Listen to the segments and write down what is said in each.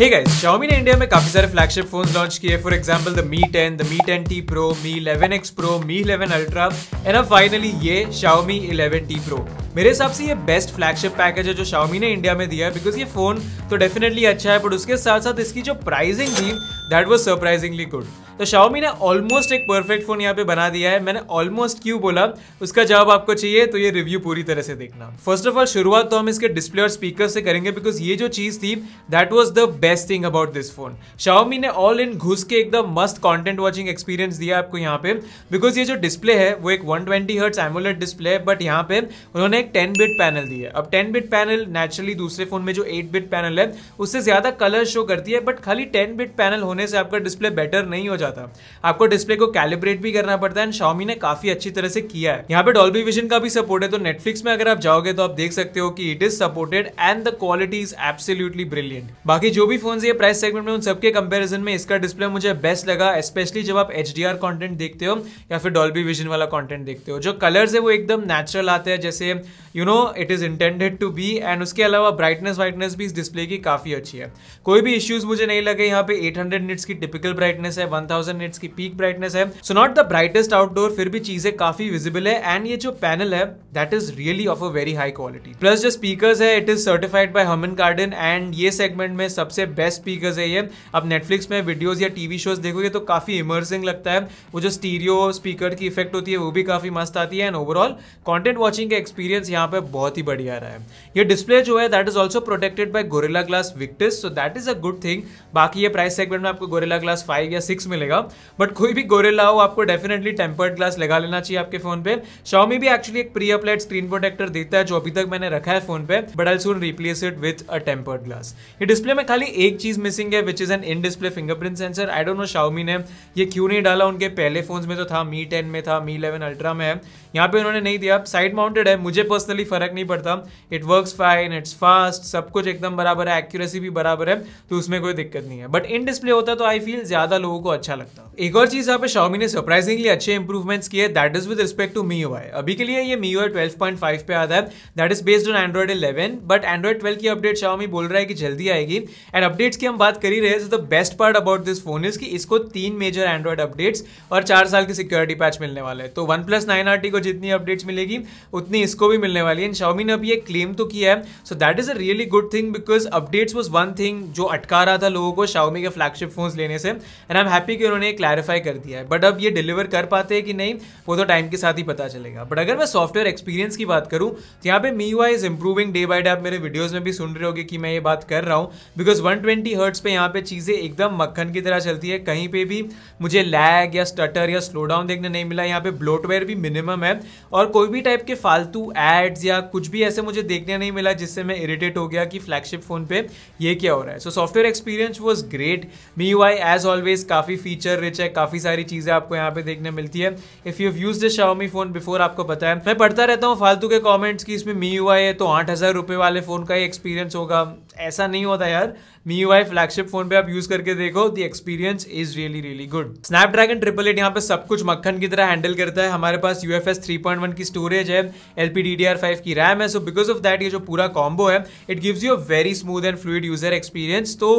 Hey guys, Xiaomi ने India में काफी सारे फ्लैगशिप फोन लॉन्च किए for example the Mi 10, the Mi 10T Pro, Mi 11X Pro, Mi 11 Ultra and अब finally ये Xiaomi 11T Pro। मेरे हिसाब से ये बेस्ट फ्लैगशिप पैकेज है जो Xiaomi ने इंडिया में दिया है बिकॉज ये फोन तो डेफिनेटली अच्छा है बट उसके साथ साथ इसकी जो प्राइसिंग थी दैट वॉज सरप्राइजिंगली गुड तो Xiaomi ने ऑलमोस्ट एक परफेक्ट फोन यहाँ पे बना दिया है मैंने ऑलमोस्ट क्यों बोला उसका जवाब आपको चाहिए तो ये रिव्यू पूरी तरह से देखना फर्स्ट ऑफ ऑल शुरुआत तो हम इसके डिस्प्ले और स्पीकर से करेंगे बिकॉज ये जो चीज़ थी that was the best best thing about this phone Xiaomi ने ऑल इन घुस के एकदम मस्त कंटेंट वाचिंग एक्सपीरियंस दिया आपको यहाँ पे बिकॉज ये जो डिस्प्ले है वो एक 120 ट्वेंटी हर्ट्स एमोलेट डिस्प्ले है बट यहाँ पे उन्होंने एक 10 बिट पैनल दी है अब 10 बिट पैनल नेचुरली दूसरे फोन में जो 8 बिट पैनल है उससे ज्यादा कलर शो करती है बट खाली 10 बिट पैनल होने से आपका डिस्प्ले बेटर नहीं हो जाता आपको डिस्प्ले को कैलिब्रेट भी करना पड़ता है एंड शाओमी ने काफी अच्छी तरह से किया है यहाँ पे डॉल्बी विजन का भी सपोर्ट है तो नेटफ्लिक्स में अगर आप जाओगे तो आप देख सकते हो कि it is supported and the quality is absolutely brilliant बाकी जो भी फोन ये प्राइस सेगमेंट में उन सबके कंपेरिजन में इसका डिस्प्ले मुझे बेस्ट लगा स्पेशली जब आप एच डी कंटेंट देखते हो या फिर डॉल्बी विजन वाला कंटेंट देखते हो जो कलर्स है वो एकदम नेचुरल आते हैं जैसे you know it is intended to be and उसके अलावा ब्राइटनेस वाइटनेस भी इस डिस्प्ले की काफ़ी अच्छी है कोई भी इश्यूज मुझे नहीं लगे यहाँ पे 800 हंड्रेड निट्स की टिपिकल ब्राइटनेस है 1000 थाउजेंड निट्स की पीक ब्राइटनेस है so not the brightest outdoor फिर भी चीज़ें काफ़ी विजिबल है एंड ये जो पैनल है that is really of a very high quality plus जो स्पीकर है it is certified by Harman Kardon and ये सेगमेंट में सबसे सबसे बेस्ट स्पीकर है ये अब नेटफ्लिक्स में वीडियोज़ या टीवी शोज देखोगे तो काफ़ी इमर्सिंग लगता है वो जो स्टीरियो स्पीकर की इफेक्ट होती है वो भी काफ़ी मस्त आती है एंड ओवरऑल कॉन्टेंट वॉचिंग का एक्सपीरियंस यहाँ पे बहुत ही बढ़िया रहा है ये डिस्प्ले जो है that is also protected by Gorilla Glass Victus so that is a good thing बाकी ये प्राइस सेगमेंट में आपको गोरेला ग्लास फाइव या सिक्स मिलेगा बट कोई भी गोरेला हो आपको डेफिनेटली टेम्पर्ड ग्लास लगा लेना चाहिए आपके फोन पे शॉमी भी एक्चुअली एक प्री अप्लाइड स्क्रीन प्रोटेक्टर देता है जो अभी तक मैंने रखा है फोन पे but I soon replace it with a tempered glass ये डिस्प्ले में खाली एक चीज मिसिंग है which is an in display fingerprint sensor I don't know Xiaomi ने ये क्यों नहीं डाला उनके पहले फोन्स में तो था मी टेन में था मी इलेवन अल्ट्रा में है यहाँ पे उन्होंने नहीं दिया साइड माउंटेड है मुझे पर्सनली फर्क नहीं पड़ता it work fine it's fast सब कुछ एकदम बराबर है एक्यूरेसी भी बराबर है तो उसमें कोई दिक्कत नहीं है बट इन डिस्प्ले होता तो आई फील ज्यादा लोगों को अच्छा लगता एक और चीज यहाँ पे शाओमी ने सरप्राइजिंगली अच्छे इंप्रूवमेंट्स किए that is with respect to MIUI अभी के लिए ये MIUI twelve point five पे आता है that is based on Android eleven but Android twelve की अपडेट शाओमी बोल रहा है कि जल्दी आएगी एंड अपडेट्स की हम बात कर ही रहे हैं तो best part about this phone is कि इसको तीन मेजर एंड्रॉइड अपडेट्स और चार साल की सिक्योरिटी पैच मिलने वाले हैं तो OnePlus nine R T को जितनी अपडेट्स मिलेगी उतनी इसको भी मिलने वाली है एंड शाओमी ने अभी ये क्लेम तो किया है so that is a really good thing because updates was one thing जो अटका रहा था लोगों को शाओमी के फ्लैगशिप फोन लेने से एंड आई एम हैप्पी कि उन्होंने क्लैरिफाई कर दिया है बट अब ये डिलीवर कर पाते हैं कि नहीं वो तो टाइम के साथ ही पता चलेगा बट अगर मैं सॉफ्टवेयर एक्सपीरियंस की बात करूँ तो यहाँ पे MIUI is improving day by day आप मेरे वीडियोज में भी सुन रहे होगे कि मैं ये बात कर रहा हूँ बिकॉज 120 हर्ट्स पे यहाँ पे चीज़ें एकदम मक्खन की तरह चलती है कहीं पे भी मुझे लैग या स्टटर या स्लो डाउन देखने नहीं मिला यहाँ पे ब्लोटवेयर भी मिनिमम है और कोई भी टाइप के फालतू एड्स या कुछ भी ऐसे मुझे देखने नहीं मिला जिससे मैं इरिटेट हो गया कि फ्लैगशिप फ़ोन पे ये क्या हो रहा है so software experience was great MIUI as always काफ़ी फीचर रिच है काफ़ी सारी चीज़ें आपको यहाँ पे देखने मिलती है if you use the Xiaomi phone before आपको पता है मैं पढ़ता रहता हूँ फालतू के कॉमेंट्स की इसमें मी यू है तो आठ हज़ार रुपये वाले फ़ोन का ही एक्सपीरियंस होगा ऐसा नहीं होता यार मी वाई फ्लैगशिप फोन पे आप यूज करके देखो the experience is really really good Snapdragon triple eight यहाँ पे सब कुछ मक्खन की तरह हैंडल करता है हमारे पास U F S three point one की स्टोरेज है L P D D R five की रैम है सो बिकॉज ऑफ दैट ये जो पूरा कॉम्बो है it gives you a very smooth and fluid user experience तो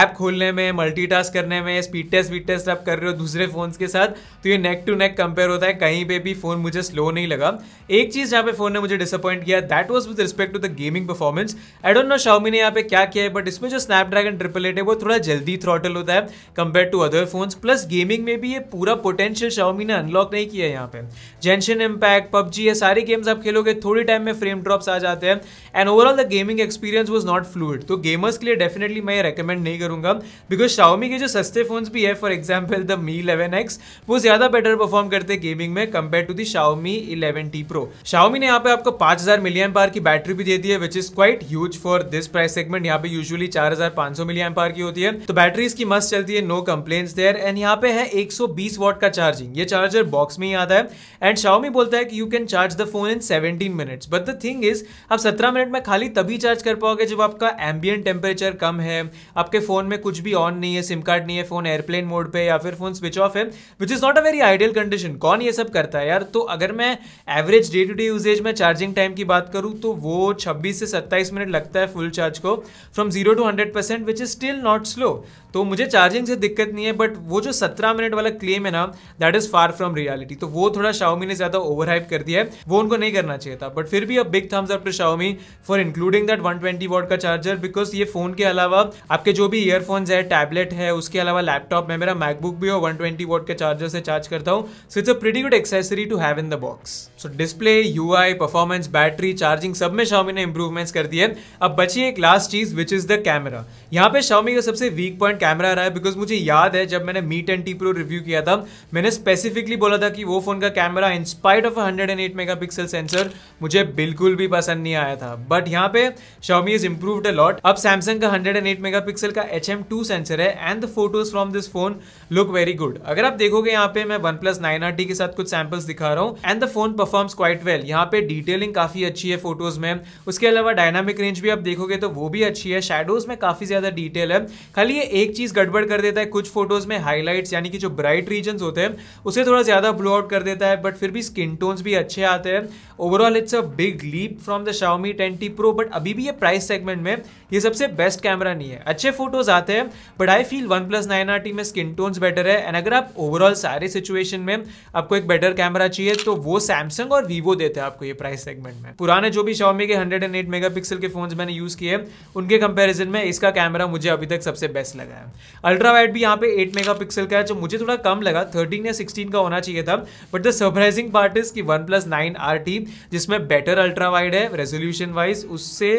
ऐप खोलने में मल्टी टास्क करने में स्पीड टेस्ट वीड टेस्ट आप कर रहे हो दूसरे फोन के साथ तो ये नेक टू नेक कंपेयर होता है कहीं पे भी फोन मुझे स्लो नहीं लगा एक चीज यहाँ पे फोन ने मुझे डिसअपॉइंट किया that was with respect to the gaming performance I don't know Xiaomi ने यहाँ पे क्या किया है बट इसमें जो स्नैपड्रैगन ट्रिपल एट है वो थोड़ा जल्दी थ्रॉटल होता है compare to other phones plus gaming में भी ये पूरा पोटेंशियल शाओमी ने अनलॉक नहीं किया यहाँ पे जेंशन इम्पैक्ट पबजी ये सारे गेम्स आप खेलोगे थोड़ी टाइम में फ्रेम ड्रॉप्स आ जाते हैं and overall the gaming experience was not fluid तो गेमर्स के लिए डेफिनेटली मैं ये रेकमेंड नहीं करूंगा बिकॉज शाओमी के जो सस्ते फोन भी है for example the Mi eleven वो ज़्यादा बेटर परफॉर्म करते हैं गेमिंग में compare to the Xiaomi eleven T pro Xiaomi ने यहाँ पे आपको पांच हज़ार मिलियन पार की बैटरी भी दे दी है which is quite huge for this price segment यहाँ पे यूजुअली 4500 मिली एम्पायर की होती है तो बैटरी इसकी मस्त चलती है नो कंप्लेन देयर एंड यहाँ पे है 120 वॉट का चार्जिंग ये चार्जर बॉक्स में ही आता है एंड शाओमी बोलता है कि you can charge the phone in 17 minutes but the thing is आप 17 मिनट में खाली तभी चार्ज कर पाओगे जब आपका एम्बियन टेम्परेचर कम है आपके फोन में कुछ भी ऑन नहीं है सिम कार्ड नहीं है फोन एयरप्लेन मोड पे या फिर फोन स्विच ऑफ है which is not a very ideal condition कौन ये सब करता है यार तो अगर मैं average day to day usage में चार्जिंग टाइम की बात करूं तो वो 26 से 27 मिनट लगता है फुल चार्ज को from 0 to 100% which is still not slow तो मुझे चार्जिंग से दिक्कत नहीं है बट वो जो सत्रह मिनट वाला क्लेम है ना that is far from reality तो वो थोड़ा शाओमी ने ज्यादा ओवर हाइप कर दिया है वो उनको नहीं करना चाहिए था बट फिर भी अब big thumbs up to Xiaomi for including that 120 watt का चार्जर बिकॉज ये फोन के अलावा आपके जो भी ईयरफोन है टैबलेट है उसके अलावा लैपटॉप में मेरा मैकबुक भी हो वन ट्वेंटी वॉट के चार्जर से चार्ज करता हूँ so it's a pretty good accessory to have in the box so display UI performance battery charging सब में शाओमी ने इंप्रूवमेंट्स कर दिए अब बची एक लास्ट चीज विच इज द कैमरा यहाँ पे शाओमी का सबसे वीक पॉइंट कैमरा रहा है बिकॉज मुझे याद है जब मैंने Mi ten T pro review किया था मैंने स्पेसिफिकली बोला था कि वो फोन का camera in spite of hundred and eight megapixel sensor मुझे बिल्कुल भी पसंद नहीं आया था बट यहाँ पे Xiaomi is improved a lot अब सैमसंग का hundred and eight megapixel का एच एम टू सेंसर है and the photos from this phone look very good अगर आप देखोगे यहाँ पे मैं OnePlus nine R T के साथ कुछ सैम्पल्स दिखा रहा हूँ and the phone performs quite well यहाँ पे डिटेलिंग काफी अच्छी है फोटोज में उसके अलावा डायनामिक रेंज भी आप देखोगे तो वो भी अच्छी है शेडोज में काफी ज्यादा डिटेल है खाली ये एक चीज़ गड़बड़ कर देता है कुछ फोटोज़ में हाईलाइट यानी कि जो ब्राइट रीजन होते हैं उसे थोड़ा ज़्यादा ब्लू आउट कर देता है बट फिर भी स्किन टोन्स भी अच्छे आते हैं overall it's a big leap from the Xiaomi ten T pro but अभी भी ये प्राइस सेगमेंट में ये सबसे बेस्ट कैमरा नहीं है अच्छे फोटोज आते हैं but I feel OnePlus nine R T में स्किन टोन्स बेटर है एंड अगर आप ओवरऑल सारे सिचुएशन में आपको एक बेटर कैमरा चाहिए तो वो सैमसंग और वीवो देते हैं आपको ये प्राइस सेगमेंट में पुराने जो भी शॉमी के hundred and eight megapixel के फोन मैंने यूज किए उनके कंपेरिजन में इसका कैमरा मुझे अभी तक सबसे बेस्ट लगा का है अल्ट्रा वाइड भी यहाँ पे 8 मेगापिक्सल का है जो मुझे थोड़ा कम लगा 13 या 16 का होना चाहिए था but the surprising part is कि वन प्लस नाइन आर जिसमें बेटर अल्ट्रा वाइड है रेजोल्यूशन वाइज उससे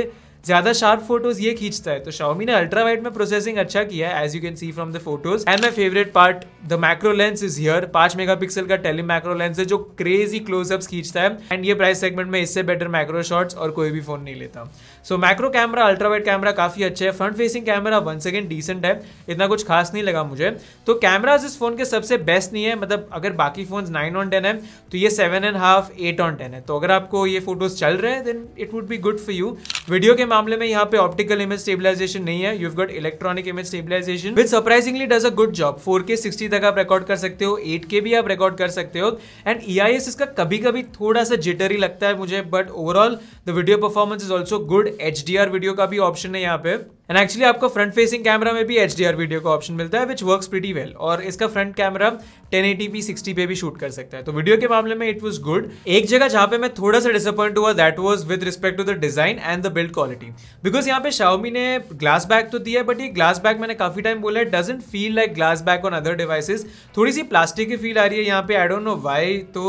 ज्यादा शार्प फोटोज ये खींचता है तो शाओमी ने अल्ट्रा वाइट में प्रोसेसिंग अच्छा किया है as you can see from the photos and my favourite part the macro lens is here पांच पिक्सल का टेली मैक्रो लेंस है जो क्रेजी क्लोजअप्स खींचता है एंड ये प्राइस सेगमेंट में इससे बेटर मैक्रो शॉट्स और कोई भी फोन नहीं लेता so micro macro camera ultra wide camera काफी अच्छा है front facing camera one second decent है इतना कुछ खास नहीं लगा मुझे तो कैमराज इस फोन के सबसे बेस्ट नहीं है मतलब अगर बाकी फोन नाइन ऑन टेन है तो ये seven and half eight on ten है तो अगर आपको ये फोटोज चल रहे हैं then it would be good for you video के मामले में यहाँ पे ऑप्टिकल इमेज स्टेबलाइजेशन नहीं है you got electronic image stabilization with surprisingly does a good job four K sixty तक आप रिकॉर्ड कर सकते हो एट के भी आप रिकॉर्ड कर सकते हो एंड ई आई एस इसका कभी कभी थोड़ा सा जिटरी लगता है मुझे but overall the video performance is also good H D R video का भी ऑप्शन है यहाँ पे एंड एक्चुअली आपको फ्रंट फेसिंग कैमरा में भी एच वीडियो का ऑप्शन मिलता है विच वर्क प्रीटी वेल और इसका फ्रंट कैमरा 1080p 60 पे भी शूट कर सकता है तो वीडियो के मामले में इट वॉज गुड एक जगह जहां पे मैं थोड़ा सा डिसअपॉइंट हुआ that was with respect to the design and the build quality because यहाँ पे शाओमी ने ग्लास बैग तो दिया है बट ये ग्लास बैग मैंने काफी टाइम बोला है doesn't feel like glass back on other devices थोड़ी सी प्लास्टिक की फील आ रही है यहाँ पे आई डोंट नो वाई तो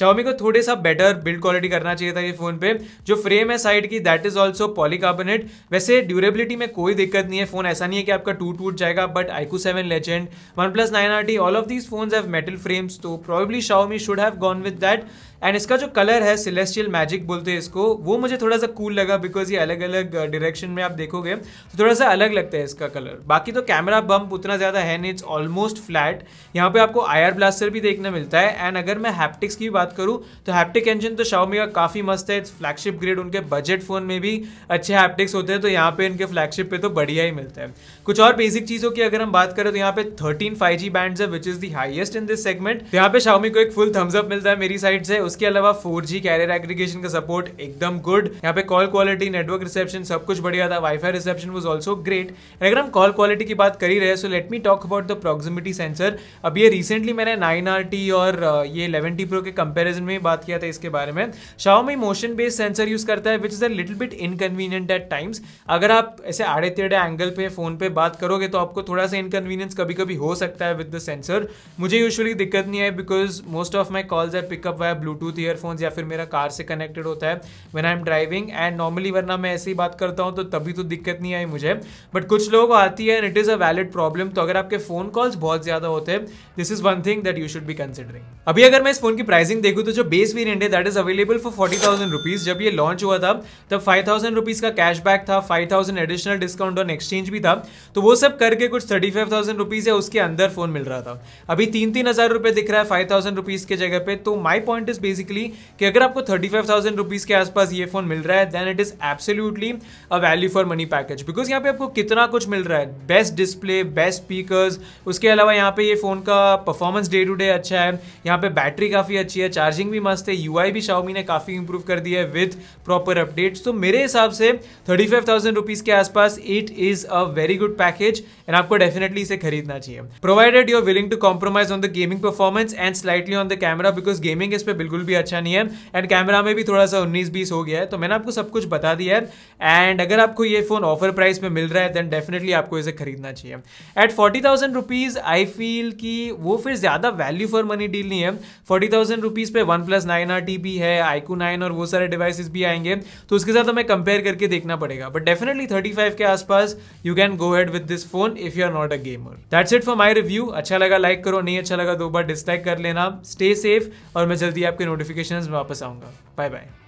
शाओमी को थोड़े सा बेटर बिल्ड क्वालिटी करना चाहिए था ये फोन पे जो फ्रेम है साइड की दैट इज ऑल्सो पॉलीकार्बोनेट वैसे ड्यूरेबिलिटी में कोई दिक्कत नहीं है फोन ऐसा नहीं है कि आपका टूट टूट जाएगा but iQOO seven legend OnePlus nine R T all of these phones have metal frames तो Xiaomi should have gone with that and इसका जो कलर है सिलेस्टियल मैजिक बोलते हैं इसको वो मुझे थोड़ा सा कूल लगा बिकॉज ये अलग अलग डायरेक्शन में आप देखोगे तो थोड़ा सा अलग लगता है इसका कलर बाकी तो कैमरा बम्प उतना ज़्यादा है नहीं इट्स ऑलमोस्ट फ्लैट यहाँ पे आपको आई आर ब्लास्टर भी देखने मिलता है एंड अगर मैं हैप्टिक्स की बात करूँ तो हैप्टिक इंजन तो शाओमी का काफ़ी मस्त है इट्स फ्लैगशिप ग्रेड उनके बजट फ़ोन में भी अच्छे हैप्टिक्स होते हैं तो यहाँ पे इनके फ्लैगशिप पे तो बढ़िया ही मिलता है कुछ और बेसिक चीज़ों की अगर हम बात करें तो यहाँ पे थर्टीन फाइव जी बैंड है which is the highest in this segment यहाँ पे शाउमी को एक फुल थम्स अप मिलता है मेरी साइड से उसके अलावा फोर जी कैरियर एग्रीगेशन का सपोर्ट एकदम गुड यहाँ पे कॉल क्वालिटी नेटवर्क रिसेप्शन सब कुछ बढ़िया था wifi reception was also great अगर हम कॉल क्वालिटी की बात कर ही रहे so let me talk about the proximity sensor अब ये रिसेंटली मैंने नाइन आर टी और ये इलेवन टी प्रो के कंपेरिजन में बात किया था इसके बारे में Xiaomi motion based sensor use करता है which is a little bit inconvenient at times अगर आप ऐसे साढ़े तेरह एंगल पे फ़ोन पे बात करोगे तो आपको थोड़ा सा इनकन्वीनियंस कभी कभी हो सकता है विद द सेंसर मुझे यूजुअली दिक्कत नहीं है because most of my calls are pick up via Bluetooth earphones या फिर मेरा कार से कनेक्टेड होता है when I am driving and normally वरना मैं ऐसे ही बात करता हूँ तो तभी तो दिक्कत नहीं आई मुझे बट कुछ लोगों को आती है and it is a valid problem तो अगर आपके फ़ोन कॉल्स बहुत ज़्यादा होते हैं this is one thing that you should भी कंसिडरिंग अभी अगर मैं इस फोन की प्राइसिंग देखूँ तो जो बेस वेरियंट है that is available for forty thousand rupees जब ये लॉन्च हुआ था तब फाइव थाउजेंड रुपीज़ का कैशबैक था five thousand additional discount on exchange भी था तो वो सब करके कुछ थर्टी फाइव थाउजेंड रुपीज़ या उसके अंदर फ़ोन मिल रहा था अभी तीन तीन हज़ार रुपए दिख रहा है फाइव थाउजेंड रुपीज़ के जगह पे तो माई पॉइंट इज़ बेसिकली कि अगर आपको थर्टी फाइव थाउजेंड रुपीज़ के आसपास ये फ़ोन मिल रहा है then it is absolutely a value for money package because यहाँ पे आपको कितना कुछ मिल रहा है बेस्ट डिस्प्ले बेस्ट स्पीकर उसके अलावा यहाँ पे ये फ़ोन का परफॉर्मेंस डे टू डे अच्छा है यहाँ पे बैटरी काफ़ी अच्छी है चार्जिंग भी मस्त है यू भी शाउमी ने काफ़ी इंप्रूव कर दिया है विद प्रॉपर अपडेट्स तो मेरे हिसाब से थर्टी फाइव थाउजेंड रुपीज़ के आसपास it is a very good package and आपको डेफिनेटली इसे खरीदना चाहिए provided you are willing to compromise on the gaming performance and slightly on the camera because gaming इस पर बिल्कुल भी अच्छा नहीं है एंड कैमरा में भी थोड़ा सा उन्नीस बीस हो गया है तो मैंने आपको सब कुछ बता दिया है एंड अगर आपको ये फोन ऑफर प्राइस में मिल रहा है देन डेफिनेटली आपको इसे खरीदना चाहिए at forty thousand rupees I feel कि वो फिर ज्यादा वैल्यू फॉर मनी डील नहीं है फोर्टी थाउजेंड रुपीज पे OnePlus nine R T भी है आईकू नाइन और वो सारे डिवाइसेस भी आएंगे तो उसके साथ हमें कंपेयर करके देखना पड़ेगा बट डेफिनेटली थर्टी फाइव के आसपास you can go head with this phone if you are not a gamer that's it for my review अच्छा लगा लाइक करो नहीं अच्छा लगा दो बार डिसलाइक कर लेना स्टे सेफ और मैं जल्दी आपके नोटिफिकेशन वापस आऊंगा बाय बाय